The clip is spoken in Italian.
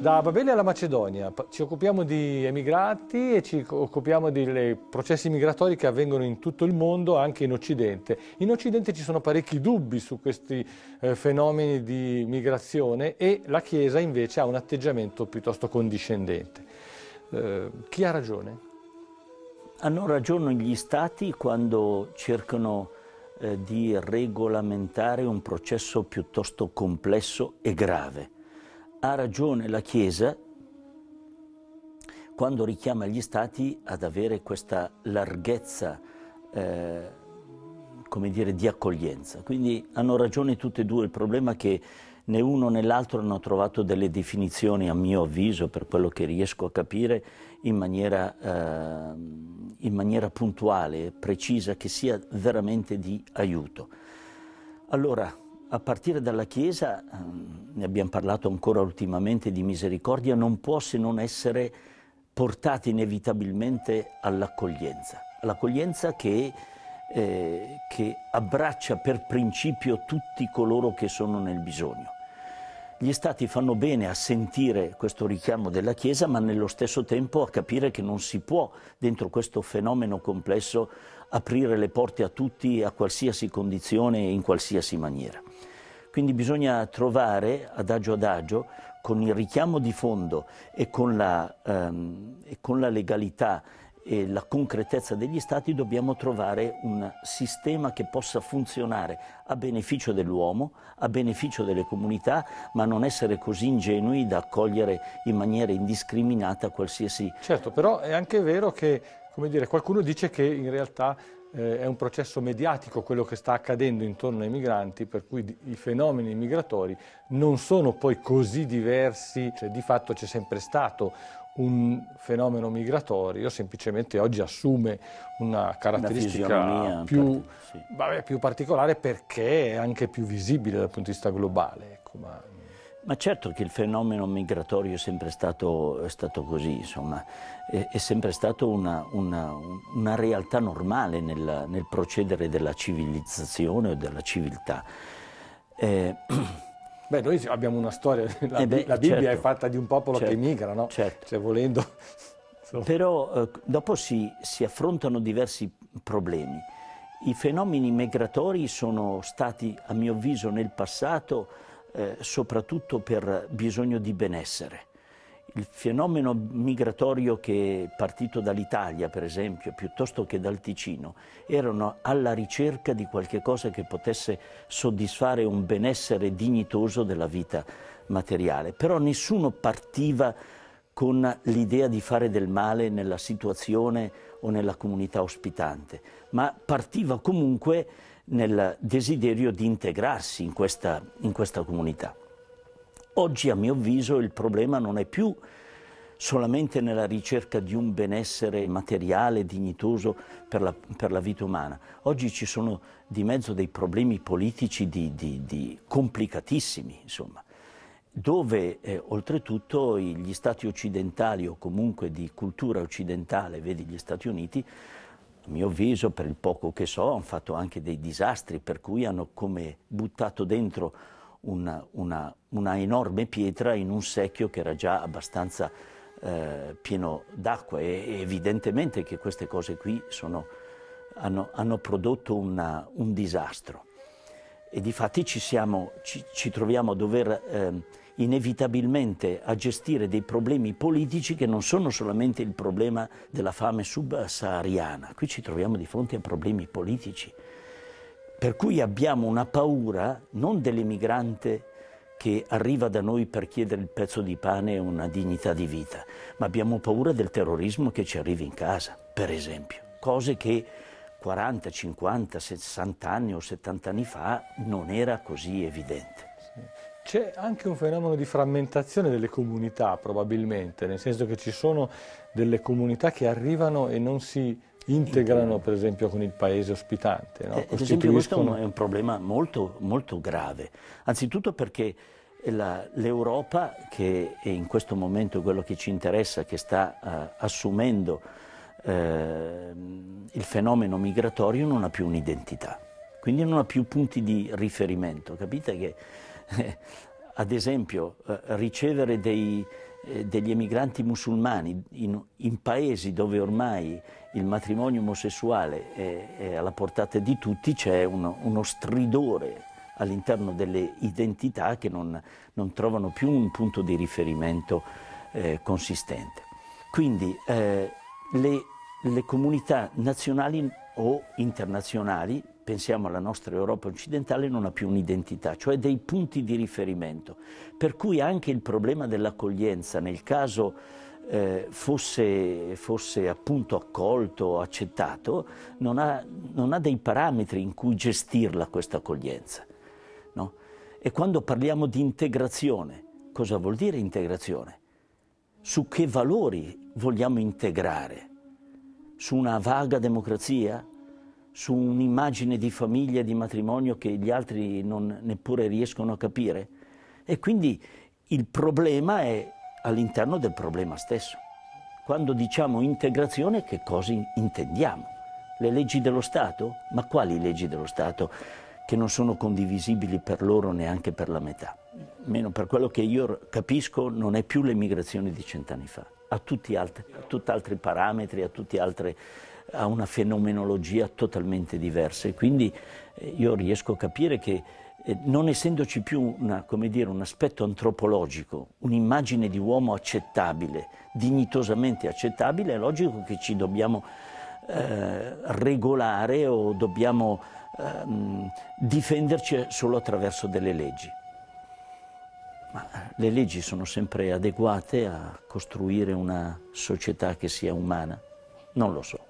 Da Babele alla Macedonia ci occupiamo di emigrati e ci occupiamo dei processi migratori che avvengono in tutto il mondo, anche in Occidente. In Occidente ci sono parecchi dubbi su questi eh, fenomeni di migrazione e la Chiesa invece ha un atteggiamento piuttosto condiscendente. Eh, chi ha ragione? Hanno ragione gli Stati quando cercano eh, di regolamentare un processo piuttosto complesso e grave ha ragione la Chiesa quando richiama gli Stati ad avere questa larghezza, eh, come dire, di accoglienza. Quindi hanno ragione tutte e due, il problema è che né uno né l'altro hanno trovato delle definizioni, a mio avviso, per quello che riesco a capire, in maniera, eh, in maniera puntuale, precisa, che sia veramente di aiuto. Allora, a partire dalla Chiesa ehm, ne abbiamo parlato ancora ultimamente di misericordia, non può se non essere portata inevitabilmente all'accoglienza. L'accoglienza che, eh, che abbraccia per principio tutti coloro che sono nel bisogno gli stati fanno bene a sentire questo richiamo della Chiesa, ma nello stesso tempo a capire che non si può, dentro questo fenomeno complesso, aprire le porte a tutti, a qualsiasi condizione e in qualsiasi maniera. Quindi bisogna trovare adagio adagio, con il richiamo di fondo e con la, ehm, e con la legalità e la concretezza degli stati dobbiamo trovare un sistema che possa funzionare a beneficio dell'uomo, a beneficio delle comunità, ma non essere così ingenui da accogliere in maniera indiscriminata qualsiasi... Certo, però è anche vero che come dire, qualcuno dice che in realtà eh, è un processo mediatico quello che sta accadendo intorno ai migranti, per cui i fenomeni migratori non sono poi così diversi, cioè, di fatto c'è sempre stato un fenomeno migratorio, semplicemente oggi assume una caratteristica più, sì. vabbè, più, particolare perché è anche più visibile dal punto di vista globale. Ecco, ma... Ma certo che il fenomeno migratorio è sempre stato, è stato così, insomma, è, è sempre stata una, una, una, realtà normale nel, nel, procedere della civilizzazione o della civiltà. Eh, Beh, noi abbiamo una storia, la, eh beh, la Bibbia certo, è fatta di un popolo certo, che migra, no? Certo. Cioè, volendo... So. Però eh, dopo si, si, affrontano diversi problemi. I fenomeni migratori sono stati, a mio avviso, nel passato eh, soprattutto per bisogno di benessere. Il fenomeno migratorio che è partito dall'Italia, per esempio, piuttosto che dal Ticino, erano alla ricerca di qualche cosa che potesse soddisfare un benessere dignitoso della vita materiale. Però nessuno partiva con l'idea di fare del male nella situazione o nella comunità ospitante, ma partiva comunque nel desiderio di integrarsi in questa, in questa comunità. Oggi, a mio avviso, il problema non è più solamente nella ricerca di un benessere materiale, dignitoso per la, per la, vita umana. Oggi ci sono di mezzo dei problemi politici di, di, di complicatissimi, insomma, dove eh, oltretutto gli stati occidentali o comunque di cultura occidentale, vedi gli Stati Uniti, mio avviso, per il poco che so, hanno fatto anche dei disastri, per cui hanno come buttato dentro una, una, una enorme pietra in un secchio che era già abbastanza eh, pieno d'acqua e, evidentemente che queste cose qui sono, hanno, hanno, prodotto una, un disastro. E di fatti ci, siamo, ci, ci troviamo a dover eh, inevitabilmente a gestire dei problemi politici che non sono solamente il problema della fame subsahariana, qui ci troviamo di fronte a problemi politici. Per cui abbiamo una paura non dell'emigrante che arriva da noi per chiedere il pezzo di pane e una dignità di vita, ma abbiamo paura del terrorismo che ci arriva in casa, per esempio. Cose che 40, 50, 60 anni o 70 anni fa non era così evidente. C'è anche un fenomeno di frammentazione delle comunità probabilmente, nel senso che ci sono delle comunità che arrivano e non si integrano per esempio con il paese ospitante. No? Costituiscono... Eh, esempio, questo è un problema molto, molto grave, anzitutto perché l'Europa, che in questo momento è quello che ci interessa, che sta uh, assumendo eh, il fenomeno migratorio non ha più un'identità, quindi non ha più punti di riferimento. Capite che, eh, ad esempio, eh, ricevere dei, eh, degli emigranti musulmani in, in, paesi dove ormai il matrimonio omosessuale è, è alla portata di tutti c'è uno, uno stridore all'interno delle identità che non, non, trovano più un punto di riferimento eh, consistente. Quindi eh, le, le comunità nazionali o internazionali, pensiamo alla nostra Europa occidentale, non ha più un'identità, cioè dei punti di riferimento. Per cui anche il problema dell'accoglienza, nel caso eh, fosse, fosse, appunto accolto, accettato, non ha, non ha, dei parametri in cui gestirla questa accoglienza. No? E quando parliamo di integrazione, cosa vuol dire integrazione? su che valori vogliamo integrare? Su una vaga democrazia? Su un'immagine di famiglia, di matrimonio che gli altri non neppure riescono a capire? E quindi il problema è all'interno del problema stesso. Quando diciamo integrazione, che cosa intendiamo? Le leggi dello Stato? Ma quali leggi dello Stato che non sono condivisibili per loro neanche per la metà? meno per quello che io capisco, non è più l'emigrazione di cent'anni fa, ha tutti altri, ha tutti altri parametri, ha, tutti altri, ha una fenomenologia totalmente diversa e quindi eh, io riesco a capire che eh, non essendoci più una, dire, un aspetto antropologico, un'immagine di uomo accettabile, dignitosamente accettabile, è logico che ci dobbiamo eh, regolare o dobbiamo eh, difenderci solo attraverso delle leggi. Ma eh, le leggi sono sempre adeguate a costruire una società che sia umana? Non lo so.